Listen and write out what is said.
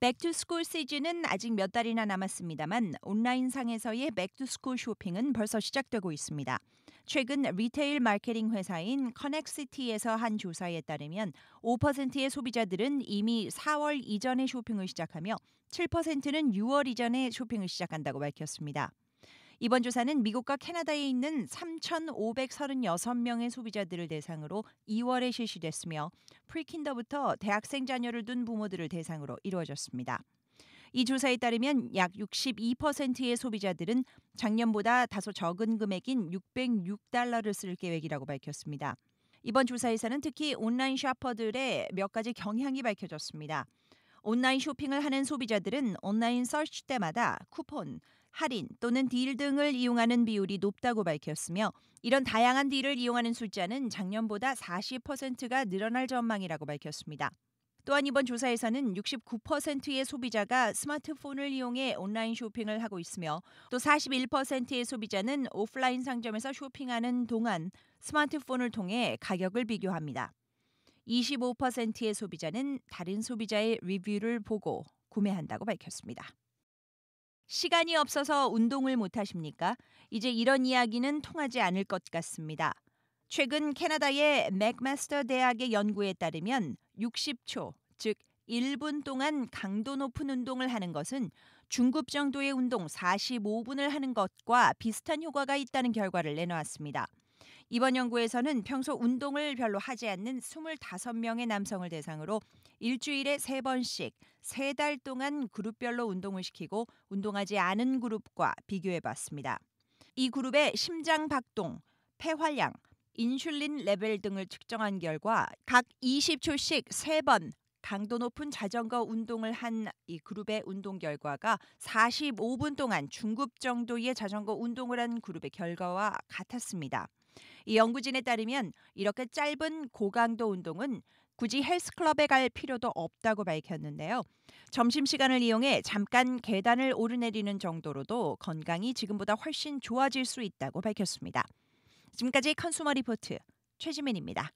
백투스쿨 시즌은 아직 몇 달이나 남았습니다만 온라인상에서의 백투스쿨 쇼핑은 벌써 시작되고 있습니다. 최근 리테일 마케팅 회사인 커넥시티에서 한 조사에 따르면 5%의 소비자들은 이미 4월 이전에 쇼핑을 시작하며 7%는 6월 이전에 쇼핑을 시작한다고 밝혔습니다. 이번 조사는 미국과 캐나다에 있는 3,536명의 소비자들을 대상으로 2월에 실시됐으며 프리킨더부터 대학생 자녀를 둔 부모들을 대상으로 이루어졌습니다. 이 조사에 따르면 약 62%의 소비자들은 작년보다 다소 적은 금액인 606달러를 쓸 계획이라고 밝혔습니다. 이번 조사에서는 특히 온라인 샤퍼들의 몇 가지 경향이 밝혀졌습니다. 온라인 쇼핑을 하는 소비자들은 온라인 서치 때마다 쿠폰, 할인 또는 딜 등을 이용하는 비율이 높다고 밝혔으며 이런 다양한 딜을 이용하는 숫자는 작년보다 40%가 늘어날 전망이라고 밝혔습니다. 또한 이번 조사에서는 69%의 소비자가 스마트폰을 이용해 온라인 쇼핑을 하고 있으며 또 41%의 소비자는 오프라인 상점에서 쇼핑하는 동안 스마트폰을 통해 가격을 비교합니다. 25%의 소비자는 다른 소비자의 리뷰를 보고 구매한다고 밝혔습니다. 시간이 없어서 운동을 못 하십니까? 이제 이런 이야기는 통하지 않을 것 같습니다. 최근 캐나다의 맥마스터 대학의 연구에 따르면 60초, 즉 1분 동안 강도 높은 운동을 하는 것은 중급 정도의 운동 45분을 하는 것과 비슷한 효과가 있다는 결과를 내놓았습니다. 이번 연구에서는 평소 운동을 별로 하지 않는 25명의 남성을 대상으로 일주일에 세번씩세 달 동안 그룹별로 운동을 시키고 운동하지 않은 그룹과 비교해 봤습니다. 이 그룹의 심장 박동, 폐활량, 인슐린 레벨 등을 측정한 결과 각 20초씩 세 번 강도 높은 자전거 운동을 한 이 그룹의 운동 결과가 45분 동안 중급 정도의 자전거 운동을 한 그룹의 결과와 같았습니다. 이 연구진에 따르면 이렇게 짧은 고강도 운동은 굳이 헬스클럽에 갈 필요도 없다고 밝혔는데요. 점심시간을 이용해 잠깐 계단을 오르내리는 정도로도 건강이 지금보다 훨씬 좋아질 수 있다고 밝혔습니다. 지금까지 컨슈머 리포트 최지민입니다.